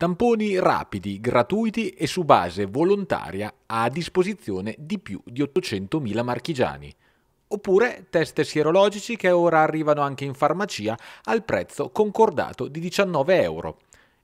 Tamponi rapidi, gratuiti e su base volontaria a disposizione di più di 800.000 marchigiani. Oppure test sierologici che ora arrivano anche in farmacia al prezzo concordato di 19 euro.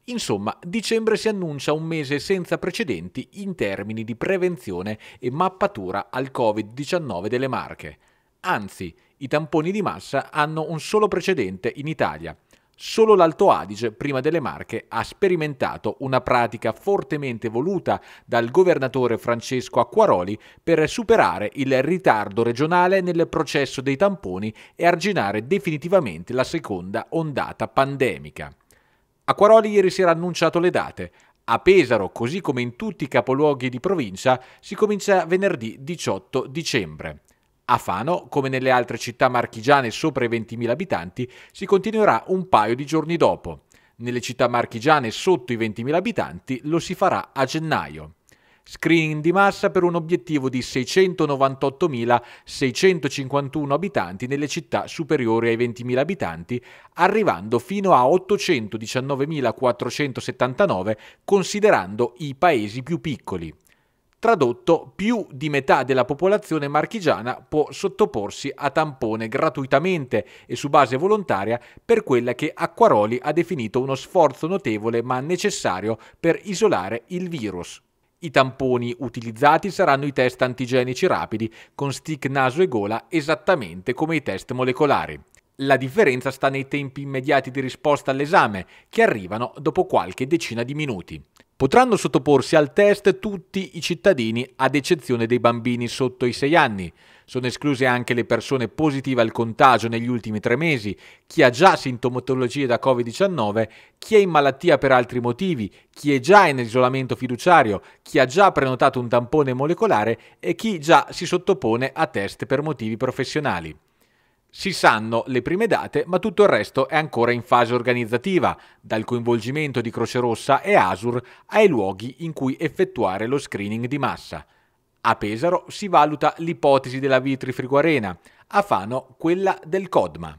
Insomma, dicembre si annuncia un mese senza precedenti in termini di prevenzione e mappatura al Covid-19 delle Marche. Anzi, i tamponi di massa hanno un solo precedente in Italia, Solo l'Alto Adige, prima delle Marche, ha sperimentato una pratica fortemente voluta dal governatore Francesco Acquaroli per superare il ritardo regionale nel processo dei tamponi e arginare definitivamente la seconda ondata pandemica. Acquaroli ieri si era annunciato le date. A Pesaro, così come in tutti i capoluoghi di provincia, si comincia venerdì 18 dicembre. A Fano, come nelle altre città marchigiane sopra i 20.000 abitanti, si continuerà un paio di giorni dopo. Nelle città marchigiane sotto i 20.000 abitanti lo si farà a gennaio. Screening di massa per un obiettivo di 698.651 abitanti nelle città superiori ai 20.000 abitanti, arrivando fino a 819.479 considerando i paesi più piccoli. Tradotto, più di metà della popolazione marchigiana può sottoporsi a tampone gratuitamente e su base volontaria per quella che Acquaroli ha definito uno sforzo notevole ma necessario per isolare il virus. I tamponi utilizzati saranno i test antigenici rapidi con stick naso e gola esattamente come i test molecolari. La differenza sta nei tempi immediati di risposta all'esame, che arrivano dopo qualche decina di minuti potranno sottoporsi al test tutti i cittadini ad eccezione dei bambini sotto i 6 anni. Sono escluse anche le persone positive al contagio negli ultimi tre mesi, chi ha già sintomatologie da Covid-19, chi è in malattia per altri motivi, chi è già in isolamento fiduciario, chi ha già prenotato un tampone molecolare e chi già si sottopone a test per motivi professionali. Si sanno le prime date, ma tutto il resto è ancora in fase organizzativa, dal coinvolgimento di Croce Rossa e Asur ai luoghi in cui effettuare lo screening di massa. A Pesaro si valuta l'ipotesi della Vitrifrigo Arena, a Fano quella del Codma.